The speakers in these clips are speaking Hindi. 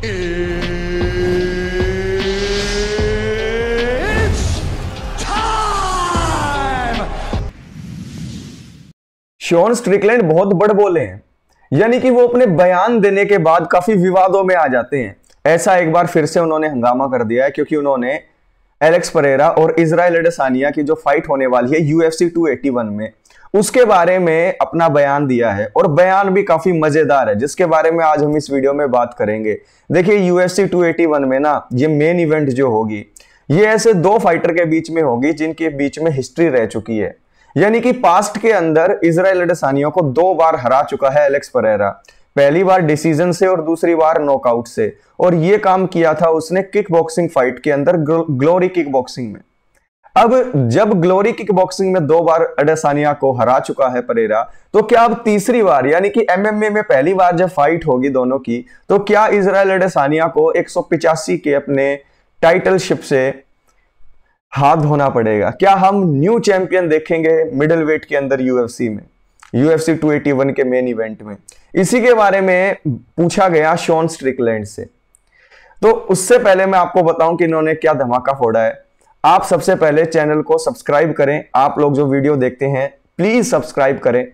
It's time! शॉन स्ट्रिकलैंड बहुत बड़ बोले हैं यानी कि वो अपने बयान देने के बाद काफी विवादों में आ जाते हैं ऐसा एक बार फिर से उन्होंने हंगामा कर दिया है क्योंकि उन्होंने एलेक्स परेरा और इसराइल एडेसानिया की जो फाइट होने वाली है यूएफसी 281 में उसके बारे में अपना बयान दिया है और बयान भी काफी मजेदार है जिसके बारे में आज हम इस वीडियो में बात करेंगे देखिए यूएससी 281 में ना ये मेन इवेंट जो होगी ये ऐसे दो फाइटर के बीच में होगी जिनके बीच में हिस्ट्री रह चुकी है यानी कि पास्ट के अंदर इसराइल अडसानियों को दो बार हरा चुका है एलेक्स परेरा पहली बार डिसीजन से और दूसरी बार नॉकआउट से और ये काम किया था उसने किक बॉक्सिंग फाइट के अंदर ग्लोरी किक बॉक्सिंग में अब जब ग्लोरी किक बॉक्सिंग में दो बार अडेसानिया को हरा चुका है परेरा तो क्या अब तीसरी बार यानी कि एमएमए में पहली बार जब फाइट होगी दोनों की तो क्या इसराइल अडेसानिया को एक के अपने टाइटलशिप से हाथ धोना पड़ेगा क्या हम न्यू चैंपियन देखेंगे मिडिल वेट के अंदर यूएफसी में यूएफसी 281 के मेन इवेंट में इसी के बारे में पूछा गया शॉन स्ट्रिकलैंड से तो उससे पहले मैं आपको बताऊं कि इन्होंने क्या धमाका फोड़ा है आप सबसे पहले चैनल को सब्सक्राइब करें आप लोग जो वीडियो देखते हैं प्लीज सब्सक्राइब करें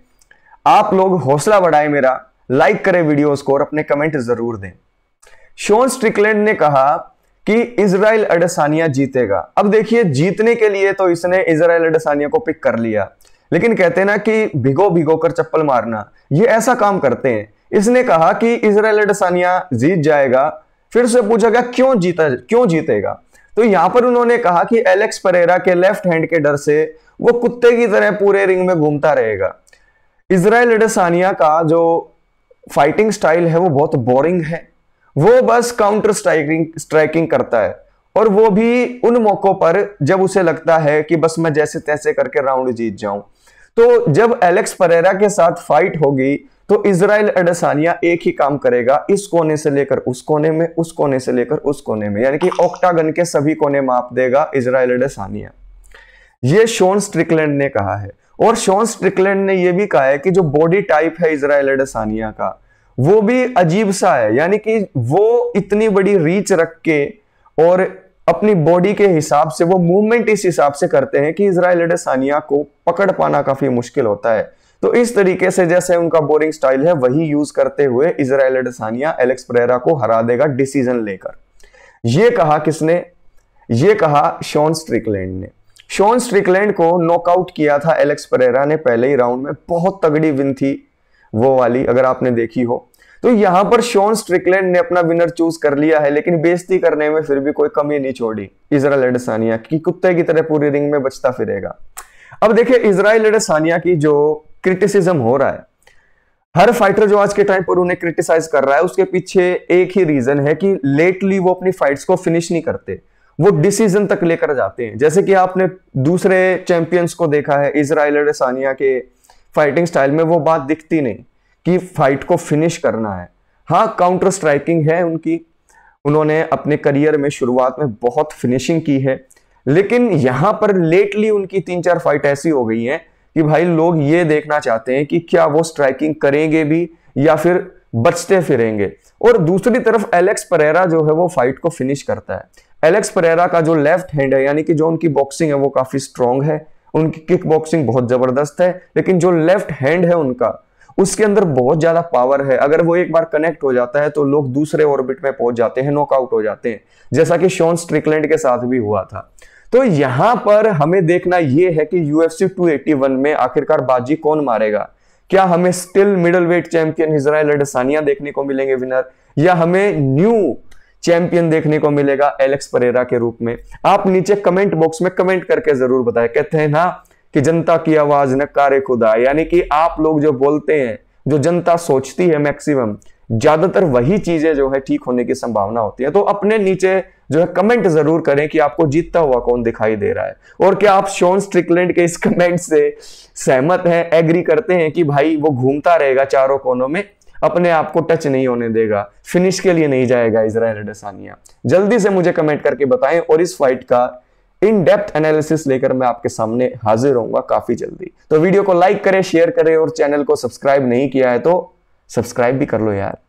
आप लोग हौसला बढ़ाएं मेरा लाइक करें वीडियोस को और अपने कमेंट जरूर दें शोन स्ट्रिकलैंड ने कहा कि इसराइल अडसानिया जीतेगा अब देखिए जीतने के लिए तो इसने इसराइल अडसानिया को पिक कर लिया लेकिन कहते ना कि भिगो भिगो कर चप्पल मारना ये ऐसा काम करते हैं इसने कहा कि इसराइल अडसानिया जीत जाएगा फिर से पूछा गया क्यों जीता क्यों जीतेगा तो यहां पर उन्होंने कहा कि एलेक्स परेरा के लेफ्ट हैंड के डर से वो कुत्ते की तरह पूरे रिंग में घूमता रहेगा इसराइल एडसानिया का जो फाइटिंग स्टाइल है वो बहुत बोरिंग है वो बस काउंटर स्ट्राइकिंग स्ट्राइकिंग करता है और वो भी उन मौकों पर जब उसे लगता है कि बस मैं जैसे तैसे करके राउंड जीत जाऊं तो जब एलेक्स परेरा के साथ फाइट होगी तो इसराइल एडसानिया एक ही काम करेगा इस कोने से लेकर उस कोने में उस कोने से लेकर उस कोने में यानी कि ओक्टागन के सभी कोने माप देगा इसराइल एडसानिया ये शोन स्ट्रिकलैंड ने कहा है और शोन स्ट्रिकलैंड ने यह भी कहा है कि जो बॉडी टाइप है इसराइल एडसानिया का वो भी अजीब सा है यानी कि वो इतनी बड़ी रीच रख के और अपनी बॉडी के हिसाब से वो मूवमेंट इस हिसाब से करते हैं कि इसराइल अडेसानिया को पकड़ पाना काफी मुश्किल होता है तो इस तरीके से जैसे उनका बोरिंग स्टाइल है वही यूज करते हुए इसराइल अडेसानिया एलेक्स प्रेरा को हरा देगा डिसीजन लेकर यह कहा किसने ये कहा शॉन स्ट्रिकलैंड ने शॉन स्ट्रिकलैंड को नॉकआउट किया था एलेक्स परेरा ने पहले ही राउंड में बहुत तगड़ी विन थी वो वाली अगर आपने देखी हो तो यहां पर शोन स्ट्रिकलैंड ने अपना विनर चूज कर लिया है लेकिन बेजती करने में फिर भी कोई कमी नहीं छोड़ी इसराइल एडसानिया की कुत्ते की तरह पूरी रिंग में बचता फिरेगा अब देखिए इसराइल एडसानिया की जो क्रिटिसिज्म हो रहा है हर फाइटर जो आज के टाइम पर उन्हें क्रिटिसाइज कर रहा है उसके पीछे एक ही रीजन है कि लेटली वो अपनी फाइट्स को फिनिश नहीं करते वो डिसीजन तक लेकर जाते हैं जैसे कि आपने दूसरे चैंपियंस को देखा है इसराइल एडसानिया के फाइटिंग स्टाइल में वो बात दिखती नहीं कि फाइट को फिनिश करना है हाँ काउंटर स्ट्राइकिंग है उनकी उन्होंने अपने करियर में शुरुआत में बहुत फिनिशिंग की है लेकिन यहां पर लेटली उनकी तीन चार फाइट ऐसी हो गई हैं कि भाई लोग ये देखना चाहते हैं कि क्या वो स्ट्राइकिंग करेंगे भी या फिर बचते फिरेंगे और दूसरी तरफ एलेक्स परेरा जो है वो फाइट को फिनिश करता है एलेक्स परेरा का जो लेफ्ट हैंड है यानी कि जो उनकी बॉक्सिंग है वो काफी स्ट्रांग है उनकी किक बॉक्सिंग बहुत जबरदस्त है लेकिन जो लेफ्ट हैंड है उनका उसके अंदर बहुत ज्यादा पावर है अगर वो एक बार कनेक्ट हो जाता है तो लोग दूसरे ऑर्बिट में पहुंच जाते हैं नॉकआउट हो जाते हैं जैसा कि शॉन स्ट्रिकलैंड के साथ भी हुआ था तो यहां पर हमें देखना यह है कि यूएफसी टू में आखिरकार बाजी कौन मारेगा क्या हमें still middle weight champion Israel Adesanya देखने को मिलेंगे विनर या हमें न्यू चैंपियन देखने को मिलेगा एलेक्स परेरा के रूप में आप नीचे कमेंट बॉक्स में कमेंट करके जरूर बताएं कहते हैं ना हाँ, कि जनता की आवाज नकारे खुदा यानी कि आप लोग जो बोलते हैं जो जनता सोचती है मैक्सिमम ज्यादातर वही चीजें जो है ठीक होने की संभावना होती है तो अपने नीचे जो है कमेंट जरूर करें कि आपको जीतता हुआ कौन दिखाई दे रहा है और क्या आप शोन स्ट्रिकलैंड के इस कमेंट से सहमत हैं एग्री करते हैं कि भाई वो घूमता रहेगा चारों कोनों में अपने आप को टच नहीं होने देगा फिनिश के लिए नहीं जाएगा इसराइल डेसानिया जल्दी से मुझे कमेंट करके बताएं और इस फाइट का इन डेप्थ एनालिसिस लेकर मैं आपके सामने हाजिर होऊंगा काफी जल्दी तो वीडियो को लाइक करें शेयर करें और चैनल को सब्सक्राइब नहीं किया है तो सब्सक्राइब भी कर लो यार